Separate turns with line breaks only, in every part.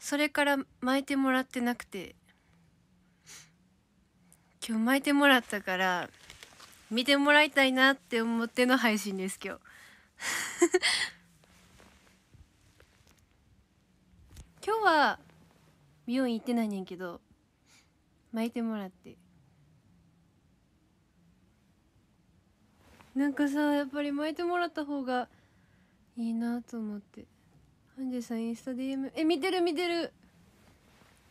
それから巻いてもらってなくて今日巻いてもらったから見てもらいたいなって思っての配信です今日 今日は美容院行ってないねんけど巻いてもらってなんかさやっぱり巻いてもらった方がいいなと思って。ハンジさんインスタ DM え見てる見てる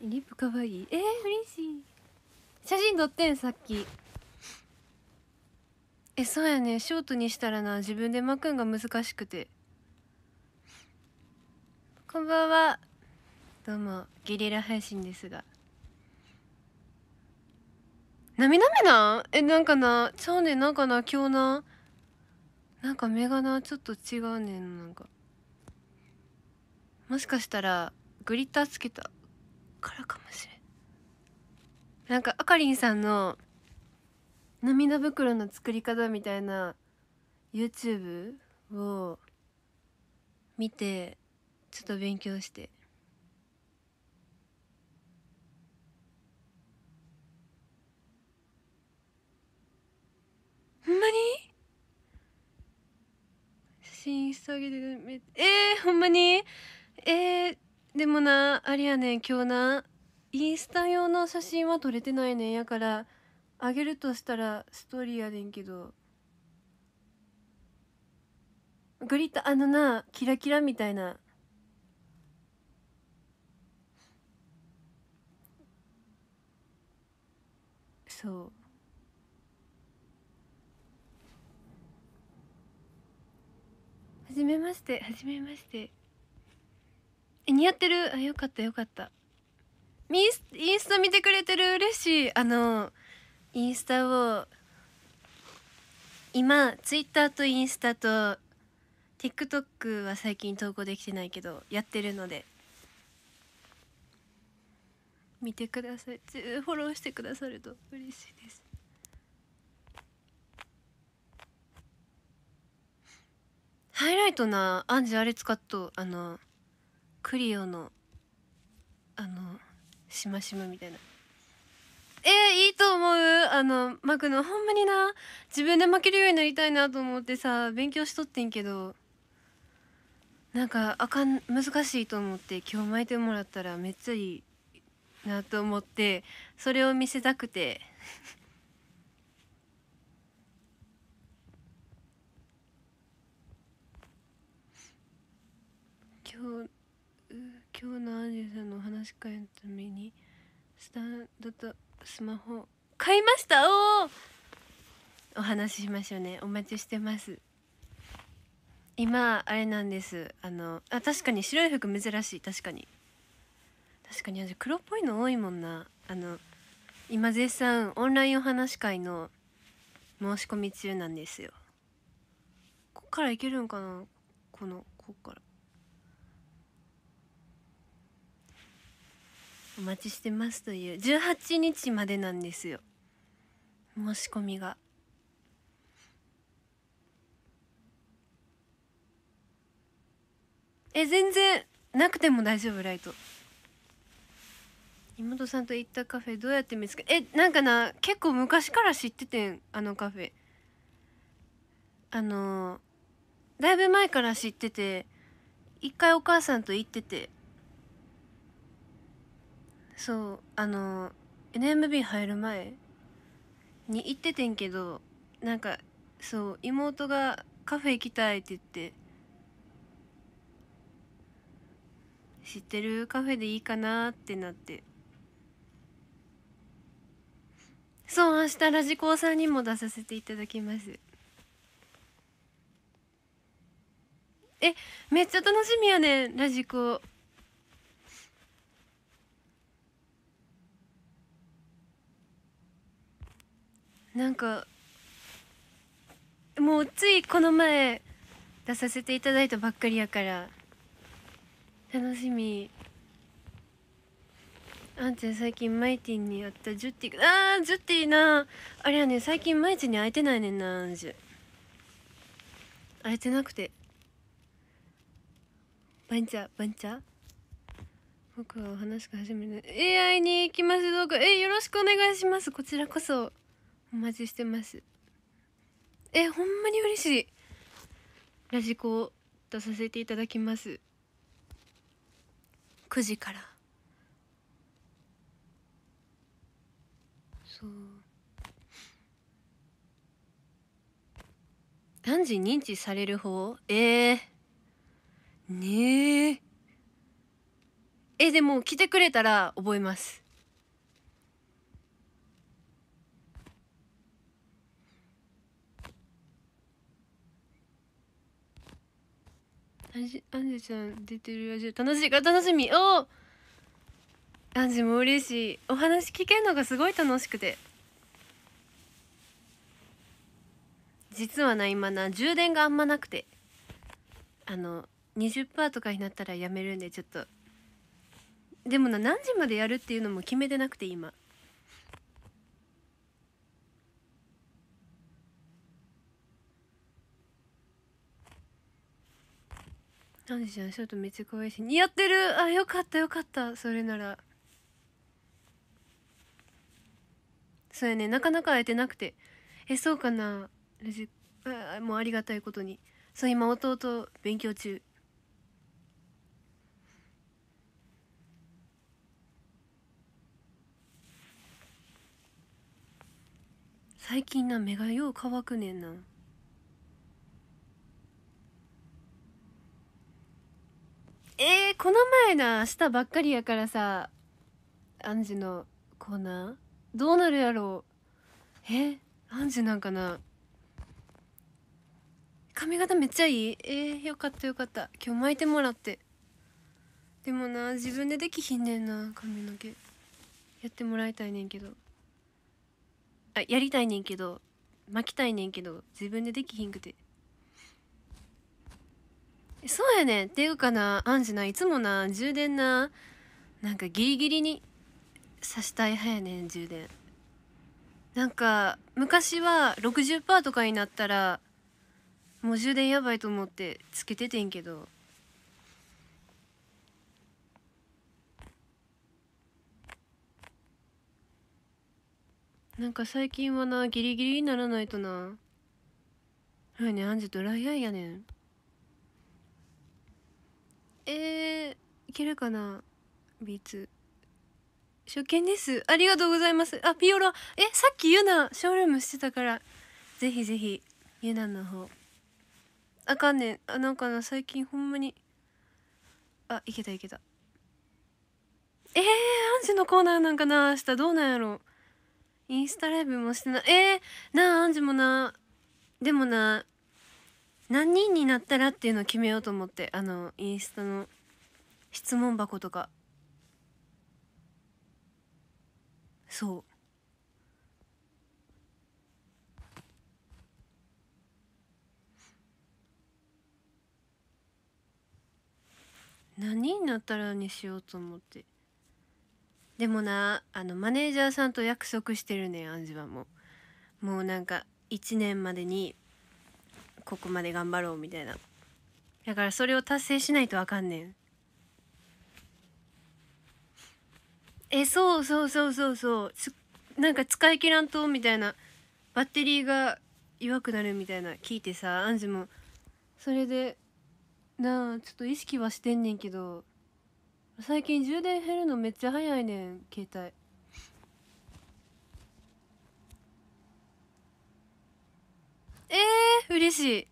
リップかわいいえー、嬉しい写真撮ってんさっきえそうやねショートにしたらな自分で巻くんが難しくてこんばんはどうもゲリラ配信ですがなみなみなえなんかなちゃうねんなんかな今日ななんか目がなちょっと違うねんなんかもしかしたらグリッターつけたからかもしれんなんかあかりんさんの涙袋の作り方みたいな YouTube を見てちょっと勉強してほんまに写真げてえー、ほんまにえー、でもなあれやねん今日なインスタ用の写真は撮れてないねんやからあげるとしたらストーリーやねんけどグリッタあのなキラキラみたいなそうはじめましてはじめましてえ似合ってるあよかったよかったインスインスタ見てくれてる嬉しいあのインスタを今ツイッターとインスタと TikTok は最近投稿できてないけどやってるので見てくださいフォローしてくださると嬉しいですハイライトなアンジュあれ使っとあのクリオのあのしましまみたいなえー、いいと思うあの巻くのほんまにな自分で負けるようになりたいなと思ってさ勉強しとってんけどなんかあかん難しいと思って今日巻いてもらったらめっちゃいいなと思ってそれを見せたくて 今日今日のアンジェさんのお話会のためにスタンドとスマホ買いましたおお話ししましょうねお待ちしてます今あれなんですあのあ確かに白い服珍しい確かに確かに私黒っぽいの多いもんなあの今絶賛オンラインお話し会の申し込み中なんですよこっからいけるんかなこのこっからお待ちしてますという18日までなんですよ申し込みが。え全然なくても大丈夫ライト妹さんと行ったカフェどうやって見つけえなんかな結構昔から知っててんあのカフェあのだいぶ前から知ってて一回お母さんと行っててそうあの NMB 入る前に行っててんけどなんかそう妹がカフェ行きたいって言って知ってるカフェでいいかなってなってそう明日ラジコーさんにも出させていただきますえめっちゃ楽しみやねんラジコなんかもうついこの前出させていただいたばっかりやから楽しみあんちゃん最近マイティに会ったジュッティあージュッティなあれはね最近マイティに会えてないねんなあんじゅ会えてなくてバンチャバンチャ僕はお話が始める AI に行きますどうかえよろしくお願いしますこちらこそお待ちしてますえほんまに嬉しいラジコとさせていただきます9時からそう何時認知される方ええー、ねええでも来てくれたら覚えますアンジェちゃん出てるラじ楽しいか楽しみおアンジも嬉しいお話聞けるのがすごい楽しくて実はな今な充電があんまなくてあの20%とかになったらやめるんでちょっとでもな何時までやるっていうのも決めてなくて今何でしょうとショートめっちゃ可愛いし似合ってるあよかったよかったそれならそうやねなかなか会えてなくてえそうかなレジあもうありがたいことにそう今弟勉強中最近な目がよう乾くねんな。この前な明日ばっかりやからさアンジのコーナーどうなるやろうえアンジなんかな髪型めっちゃいいえー、よかったよかった今日巻いてもらってでもな自分でできひんねんな髪の毛やってもらいたいねんけどあやりたいねんけど巻きたいねんけど自分でできひんくて。そうやねっていうかなアンジないつもな充電ななんかギリギリにさしたい派やねん充電なんか昔は60%とかになったらもう充電やばいと思ってつけててんけどなんか最近はなギリギリにならないとなはいねアンジドライアイやねんえー、いけるかなーツ。初見です。ありがとうございます。あ、ピオラ。え、さっきユナ、ショールームしてたから、ぜひぜひ、ユナの方。あかんねん。あ、なんかな、最近ほんまに。あ、いけたいけた。えー、アンジュのコーナーなんかな明日どうなんやろインスタライブもしてない。えー、なあ、アンジュもな。でもな、何人になったらっていうのを決めようと思ってあのインスタの質問箱とかそう何になったらにしようと思ってでもなあのマネージャーさんと約束してるねアンジュはもうもうなんか1年までにここまで頑張ろうみたいなだからそれを達成しないと分かんねんえそうそうそうそうそうつなんか使い切らんとみたいなバッテリーが弱くなるみたいな聞いてさアンジュもそれでなあちょっと意識はしてんねんけど最近充電減るのめっちゃ早いねん携帯えー、嬉しい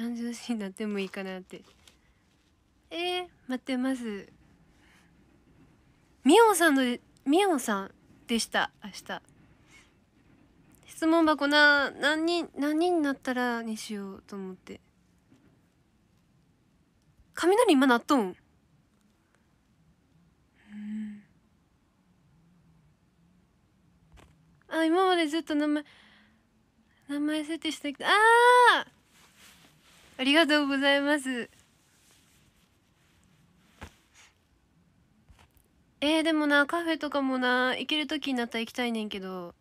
安全市になってもいいかなってえー、待ってますみおさんのみおさんでした明日質問箱な何人何人になったらにしようと思って雷今鳴っとんうんあ今までずっと名前名前設定してきたああありがとうございますえー、でもなカフェとかもな行ける時になったら行きたいねんけど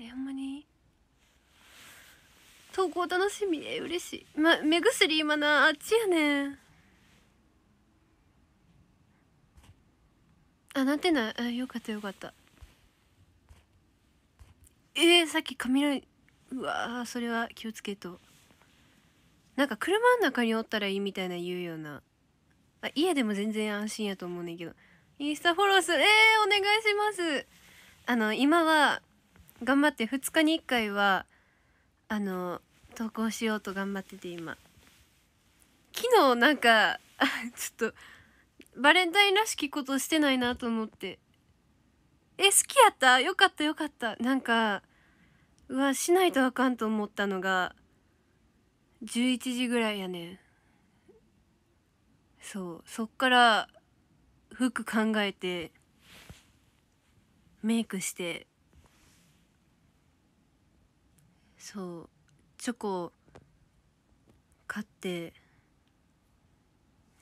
えほんまに投稿楽しみえ嬉しい、ま、目薬今なあっちやねんあなってないあよかったよかったえー、さっき雷うわそれは気をつけとなんか車の中におったらいいみたいな言うようなあ家でも全然安心やと思うねんけどインスタフォローするえー、お願いしますあの今は頑張って2日に1回はあの投稿しようと頑張ってて今昨日なんか ちょっとバレンタインらしきことしてないなと思ってえ好きやったよかったよかったなんかうわしないとあかんと思ったのが11時ぐらいやねんそうそっから服考えてメイクしてそうチョコ買って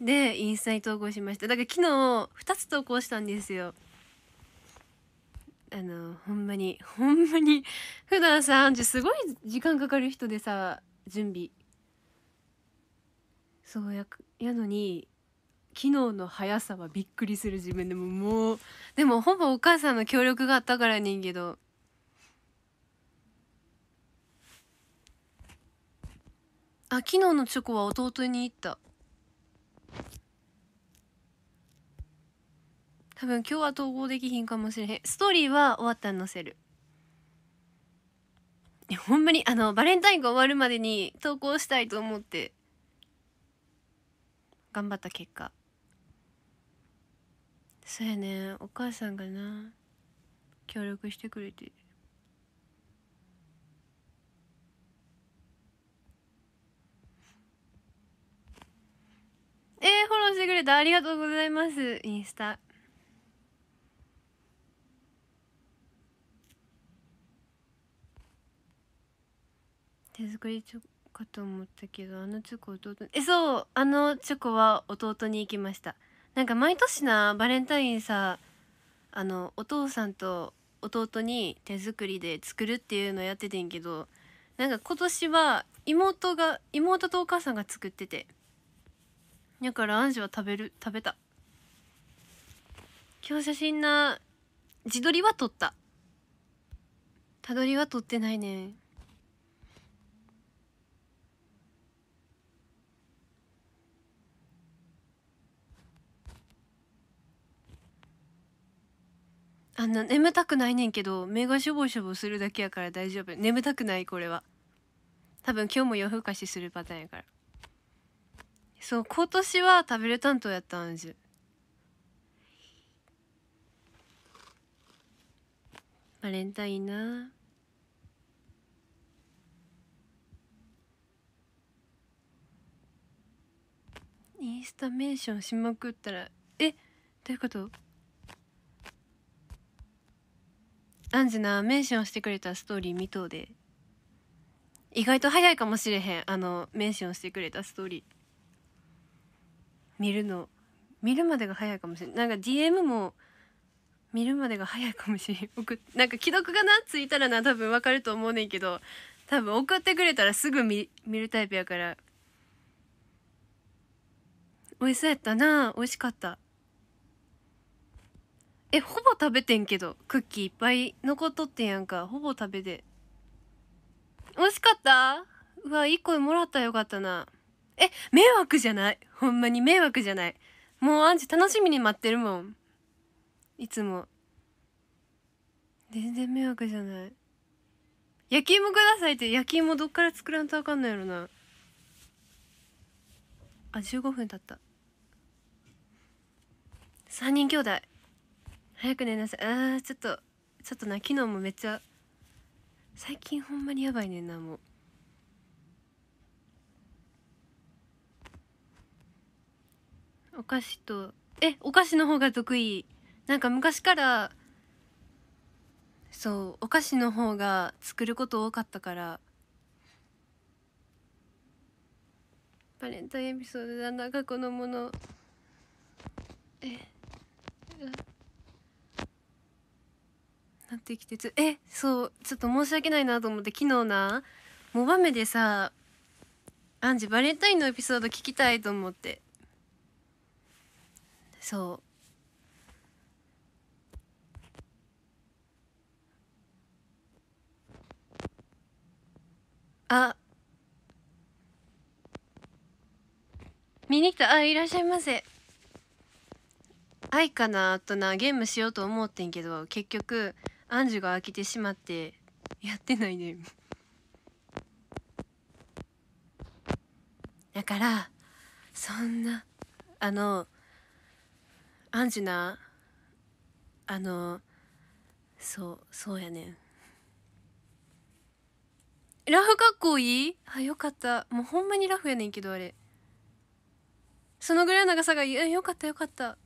でインスタに投稿しましただから昨日2つ投稿したんですよあのほんまにほんまに普段さすごい時間かかる人でさ準備そうややのに昨日の速さはびっくりする自分でももうでもほぼお母さんの協力があったからねんけどあ昨日のチョコは弟に行った多分今日は投稿できひんかもしれへん。ストーリーは終わったら載せる。ほんまに、あの、バレンタインが終わるまでに投稿したいと思って、頑張った結果。そうやね、お母さんがな、協力してくれて。えー、フォローしてくれたありがとうございます。インスタ。手作りチョコかと思ったけどあのチョコ弟えそうあのチョコは弟に行きましたなんか毎年なバレンタインさあのお父さんと弟に手作りで作るっていうのやっててんけどなんか今年は妹が妹とお母さんが作っててだからアンジュは食べる食べた今日写真な自撮りは撮ったたどりは撮ってないねんあんな眠たくないねんけど目がしょぼしょぼするだけやから大丈夫眠たくないこれは多分今日も夜更かしするパターンやからそう今年は食べる担当やったんじすバレンタインなインスタメーションしまくったらえどういうことアンジナメンションしてくれたストーリー見とうで意外と早いかもしれへんあのメンションしてくれたストーリー見るの見るまでが早いかもしれないなんか DM も見るまでが早いかもしれん 送なんか既読がなついたらな多分わかると思うねんけど多分送ってくれたらすぐ見見るタイプやから美味しそうやったな美味しかったえほぼ食べてんけどクッキーいっぱい残っとってんやんかほぼ食べて美味しかったうわ一個もらったらよかったなえ迷惑じゃないほんまに迷惑じゃないもうアンジ楽しみに待ってるもんいつも全然迷惑じゃない焼き芋くださいって焼き芋どっから作らんとあかんのやろなあ15分経った3人兄弟早く寝なさい。ああ、ちょっと、ちょっとな、昨日もめっちゃ、最近ほんまにやばいねんな、もう。お菓子と、え、お菓子の方が得意。なんか昔から、そう、お菓子の方が作ること多かったから、バレンタインエピソードだな、過去のもの。え、っなってきてえそうちょっと申し訳ないなと思って昨日なモバメでさアンジバレンタインのエピソード聞きたいと思ってそうあ見に来たあいらっしゃいませ愛かなとなゲームしようと思ってんけど結局アンジュが飽きてしまってやってないねだからそんなあのアンジュなあのそうそうやねんラフかっこいいあよかったもうほんまにラフやねんけどあれそのぐらいの長さがよかったよかった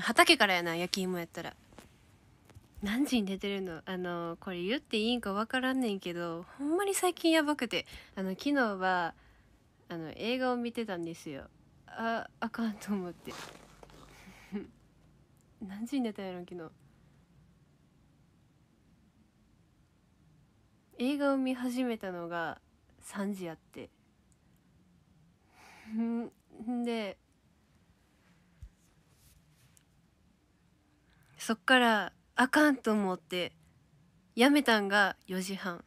畑からやな焼き芋やったら何時に出てるのあのこれ言っていいんか分からんねんけどほんまに最近やばくてあの昨日はあの映画を見てたんですよああかんと思って 何時に寝たんやろ昨日映画を見始めたのが3時やってんでそっからあかんと思ってやめたんが4時半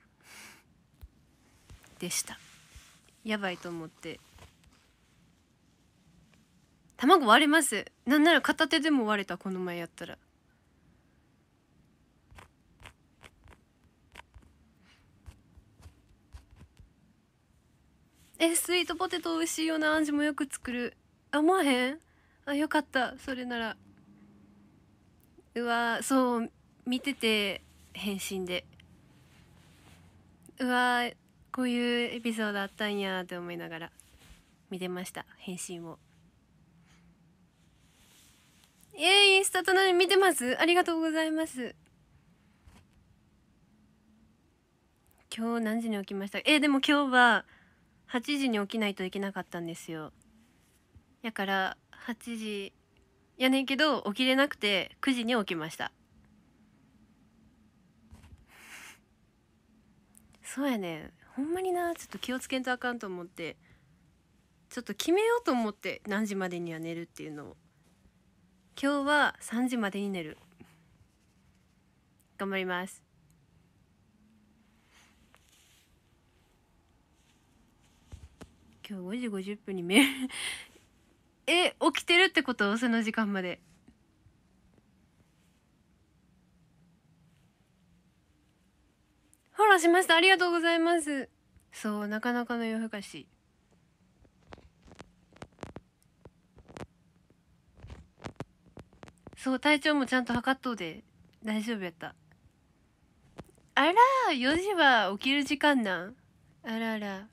でしたやばいと思って卵割れますなんなら片手でも割れたこの前やったらえスイートポテト美味しいよなアンもよく作るあ思わへんあよかったそれならうわそう見てて返信でうわこういうエピソードあったんやって思いながら見てました返信をえー、インスタと何見てますありがとうございます今日何時に起きましたえー、でも今日は8時に起きないといけなかったんですよやから8時やねんけど起きれなくて9時に起きましたそうやねんほんまになちょっと気をつけんとあかんと思ってちょっと決めようと思って何時までには寝るっていうのを今日は3時までに寝る頑張ります今日5時50分にメールえ起きてるってことその時間までフォローしましたありがとうございますそうなかなかの夜更かしそう体調もちゃんと測っとうで大丈夫やったあら4時は起きる時間なんあらあら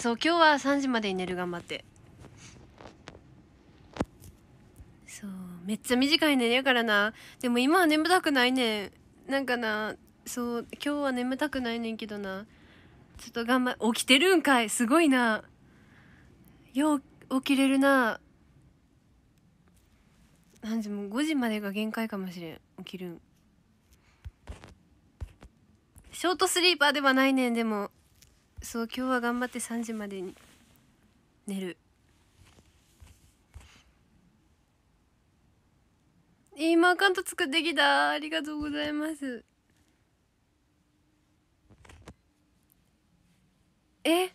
そう今日は3時までに寝る頑張ってそうめっちゃ短い寝やからなでも今は眠たくないねんなんかなそう今日は眠たくないねんけどなちょっと頑張起きてるんかいすごいなよう起きれるな何時も5時までが限界かもしれん起きるんショートスリーパーではないねんでもそう今日は頑張って3時までに寝る今アカウント作ってきたありがとうございますえ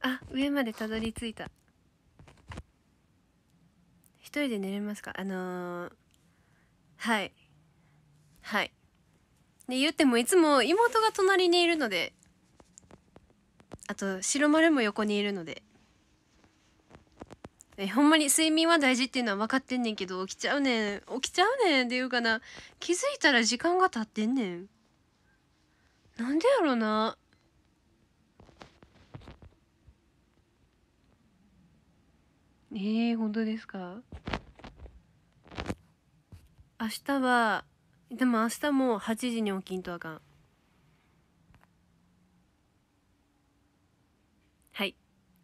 あ上までたどり着いた一人で寝れますかあのー、はいはいで言ってもいつも妹が隣にいるのであと白丸も横にいるのでえほんまに睡眠は大事っていうのは分かってんねんけど起きちゃうねん起きちゃうねんっていうかな気づいたら時間が経ってんねんなんでやろなえー、本当ですか明日はでも明日も8時に起きんとあかん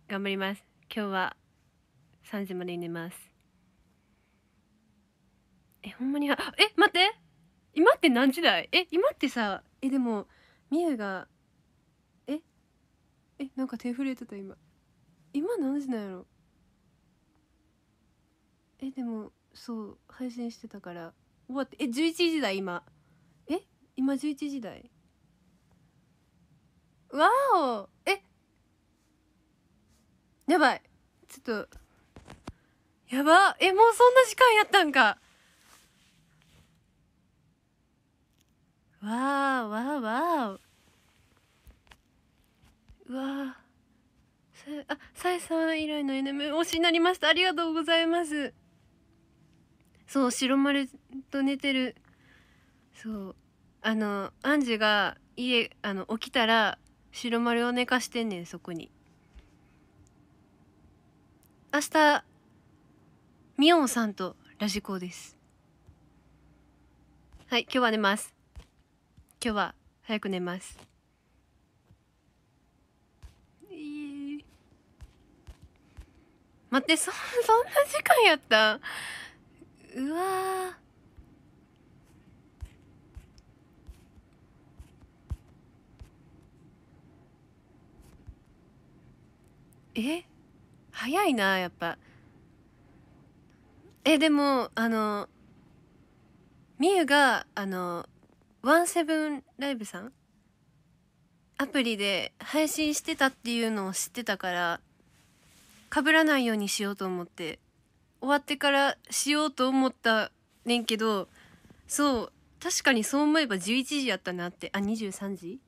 頑張ります今日は3時まで寝ますえほんまに え待って今って何時だいえ今ってさえでもみゆがええなんか手震えてた今今何時なんやろえでもそう配信してたから終わってえ11時だ今え今11時台わおやばい。ちょっと、やばえ、もうそんな時間やったんか。わー、わー、わー。うわー。あ、さえさん以来の NM 推しになりました。ありがとうございます。そう、白丸と寝てる。そう。あの、アンジが家、あの、起きたら、白丸を寝かしてんねん、そこに。明日ミオンさんとラジコですはい今日は寝ます今日は早く寝ます待ってそそんな時間やったうわえ早いなやっぱえでもあのみゆがあのワンセブンライブさんアプリで配信してたっていうのを知ってたからかぶらないようにしようと思って終わってからしようと思ったねんけどそう確かにそう思えば11時やったなってあ23時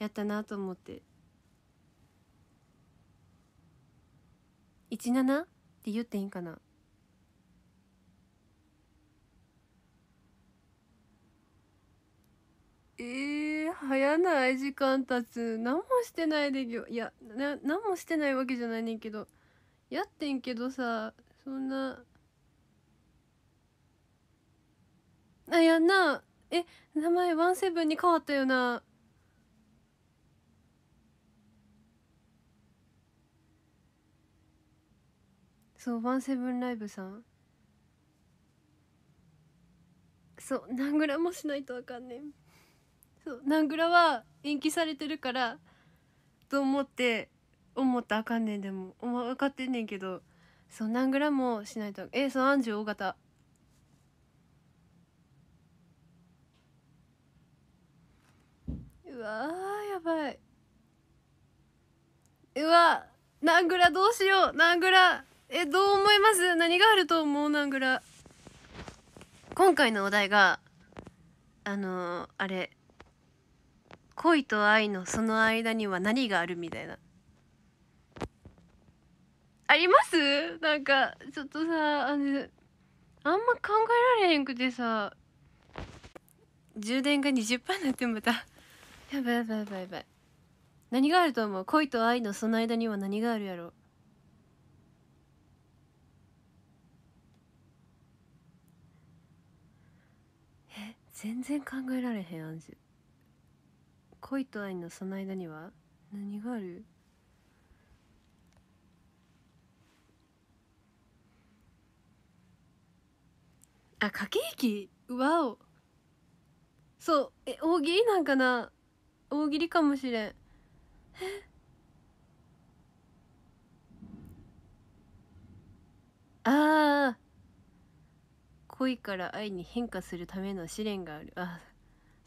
やったなと思って17って言っていいんかなえー、早ない時間経つ何もしてないでぎょいやな何もしてないわけじゃないねんけどやってんけどさそんなあやなえ名前ワンセブンに変わったよなそうワンセブンライブさんそう何グラもしないとあかんねんそう何グラは延期されてるからと思って思ったあかんねんでも分かってんねんけどそう何グラもしないとえそうアンジュ大型うわーやばいうわ何グラどうしよう何グラえどう思います何があると思うなんぐら今回のお題があのー、あれ恋と愛のその間には何があるみたいなありますなんかちょっとさあのあんま考えられへんくてさ充電が20%になってまたやばいやばいやばいやばい何があると思う恋と愛のその間には何があるやろう全然考えられへんアン恋と愛のその間には何があるあ駆け引きわおそうえ大喜利なんかな大喜利かもしれんえああ恋から愛に変化するための試練があるあ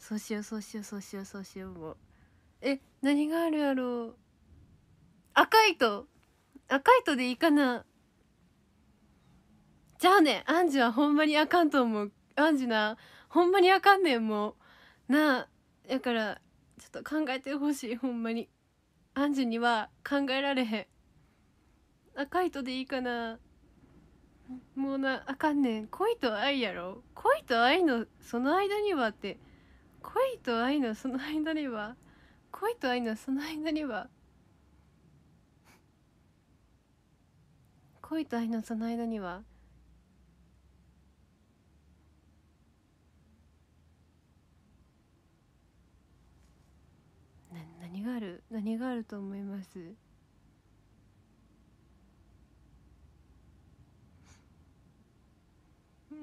そうしようそうしようそうしようそうしようもうえ何があるやろう赤いと赤いとでいいかなじゃあねアンジュはほんまにあかんと思うアンジュなほんまにあかんねんもうなあやからちょっと考えてほしいほんまにアンジュには考えられへん赤い糸でいいかなもうなあかんねん恋と愛やろ恋と愛のその間にはって恋と愛のその間には恋と愛のその間には恋と愛のその間には何がある何があると思います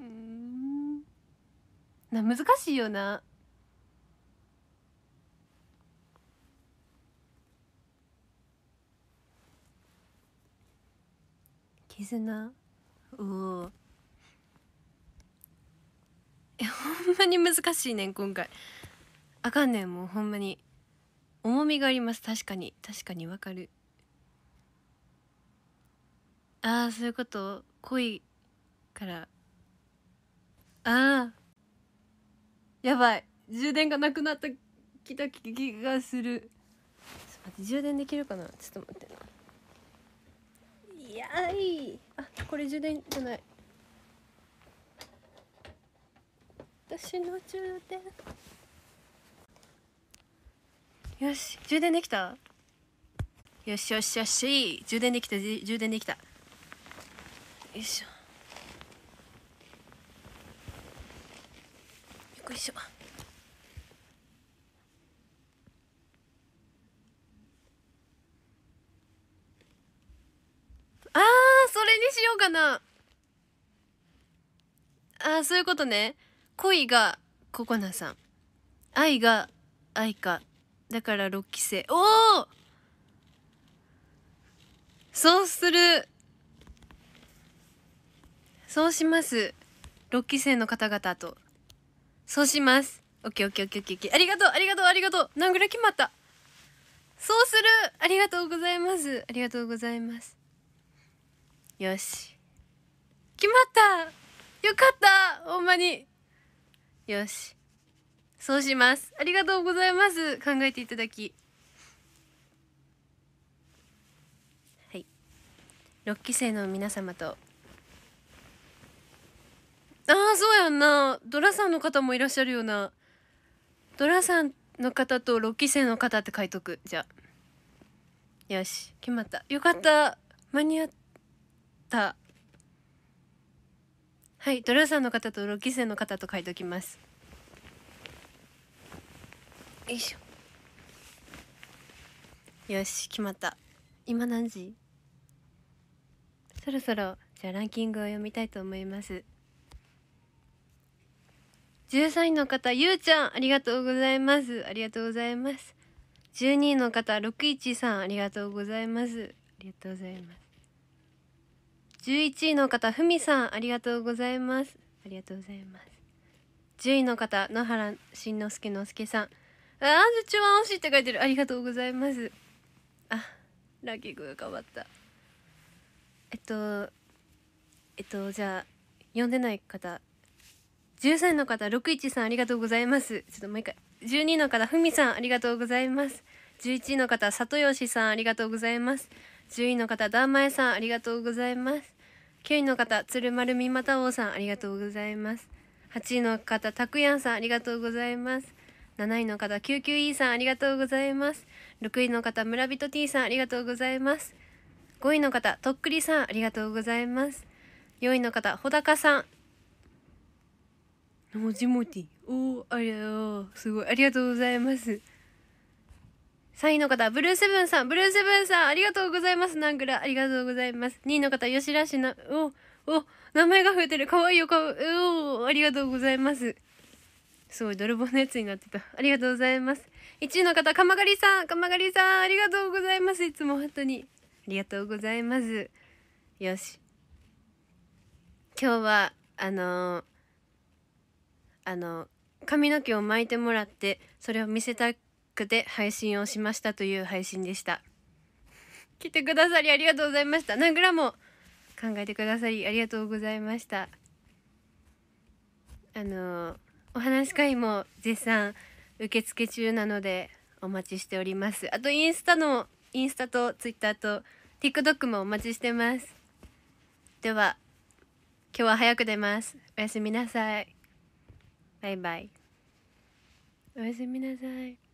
うんな難しいよな絆うんえほんまに難しいねん今回あかんねんもうほんまに重みがあります確かに確かにわかるああそういうこと恋からああやばい充電がなくなったきた気がするちょっと待って充電できるかなちょっと待ってないやいあこれ充電じゃない私の充電よし充電できたよしよしよし充電できた充電できたよいしょこいしょあーそれにしようかなあーそういうことね恋がココナさん愛が愛かだから6期生おおそうするそうします6期生の方々と。そうします。オッケーオッケーオッケーオッケー。ありがとうありがとうありがとう何ぐらい決まったそうするありがとうございますありがとうございますよし。決まったよかったほんまによし。そうします。ありがとうございます。考えていただき。はい。6期生の皆様とああそうやんなドラさんの方もいらっしゃるようなドラさんの方と6期生の方って書いとくじゃあよし決まったよかった間に合ったはいドラさんの方と6期生の方と書いときますよいしょよし決まった今何時そろそろじゃあランキングを読みたいと思います13位の方、ゆうちゃん、ありがとうございます。ありがとうございます。12位の方、六一さん、ありがとうございます。ありがとうございます。11位の方、ふみさん、ありがとうございます。ありがとうございます。10位の方、野原慎之介のすけさん。あー、ずちわんしって書いてる。ありがとうございます。あ、ラッキーグが変わった。えっと、えっと、じゃあ、読んでない方、13の方、61さんありがとうございます。ちょっともう一回。12の方、ふみさんありがとうございます。11の方、里吉さんありがとうございます。10位の方、ダーマエさんありがとうございます。9位の方、鶴丸みまたおうさんありがとうございます。8位の方、たくやんさんありがとうございます。7位の方、救急いさんありがとうございます。6位の方、村人 T さんありがとうございます。5位の方、とっくりさんありがとうございます。4位の方、ほだかさんもちもち。おお、ありゃ、すごい。ありがとうございます。3位の方、ブルーセブンさん、ブルーセブンさん、ありがとうございます。ナングラありがとうございます。2位の方、吉田氏な、お、お、名前が増えてる。かわいいよ、かわおありがとうございます。すごい、泥棒のやつになってた。ありがとうございます。1位の方、鎌狩さん、鎌狩さん、ありがとうございます。いつも本当に。ありがとうございます。よし。今日は、あのーあの髪の毛を巻いてもらってそれを見せたくて配信をしましたという配信でした来てくださりありがとうございました何グラも考えてくださりありがとうございましたあのお話会も絶賛受付中なのでお待ちしておりますあとインスタのインスタとツイッターと TikTok もお待ちしてますでは今日は早く出ますおやすみなさいバイバイおやすみなさい